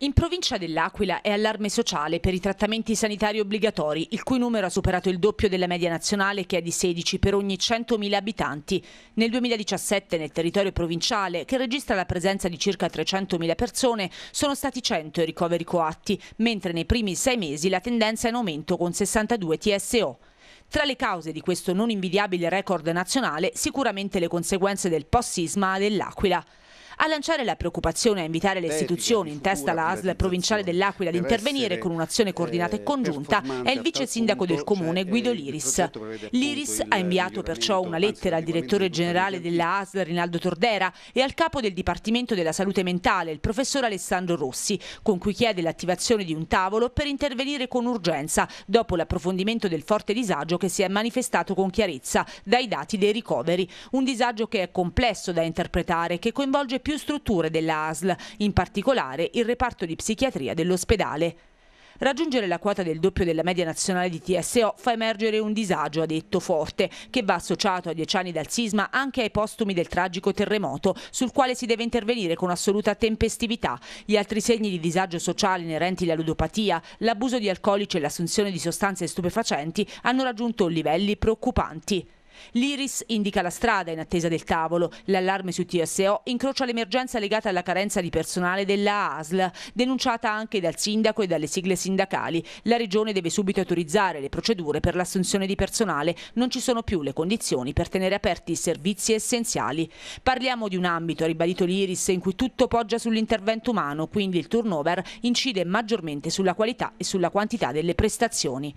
In provincia dell'Aquila è allarme sociale per i trattamenti sanitari obbligatori, il cui numero ha superato il doppio della media nazionale che è di 16 per ogni 100.000 abitanti. Nel 2017 nel territorio provinciale, che registra la presenza di circa 300.000 persone, sono stati 100 i ricoveri coatti, mentre nei primi sei mesi la tendenza è in aumento con 62 TSO. Tra le cause di questo non invidiabile record nazionale sicuramente le conseguenze del post-sisma dell'Aquila. A lanciare la preoccupazione e a invitare le istituzioni, in testa alla ASL provinciale dell'Aquila, ad intervenire con un'azione eh, coordinata e congiunta è il vice sindaco del cioè, comune eh, Guido Liris. Liris ha inviato perciò una lettera al direttore generale della ASL Rinaldo Tordera e al capo del Dipartimento della Salute Mentale, il professor Alessandro Rossi, con cui chiede l'attivazione di un tavolo per intervenire con urgenza dopo l'approfondimento del forte disagio che si è manifestato con chiarezza dai dati dei ricoveri. Un disagio che è complesso da interpretare, che coinvolge più strutture dell'ASL, in particolare il reparto di psichiatria dell'ospedale. Raggiungere la quota del doppio della media nazionale di TSO fa emergere un disagio, ha detto Forte, che va associato a dieci anni dal sisma anche ai postumi del tragico terremoto, sul quale si deve intervenire con assoluta tempestività. Gli altri segni di disagio sociale inerenti alla ludopatia, l'abuso di alcolici e l'assunzione di sostanze stupefacenti hanno raggiunto livelli preoccupanti. L'Iris indica la strada in attesa del tavolo. L'allarme su TSO incrocia l'emergenza legata alla carenza di personale della ASL, denunciata anche dal sindaco e dalle sigle sindacali. La regione deve subito autorizzare le procedure per l'assunzione di personale. Non ci sono più le condizioni per tenere aperti i servizi essenziali. Parliamo di un ambito, ha ribadito l'Iris, in cui tutto poggia sull'intervento umano, quindi il turnover incide maggiormente sulla qualità e sulla quantità delle prestazioni.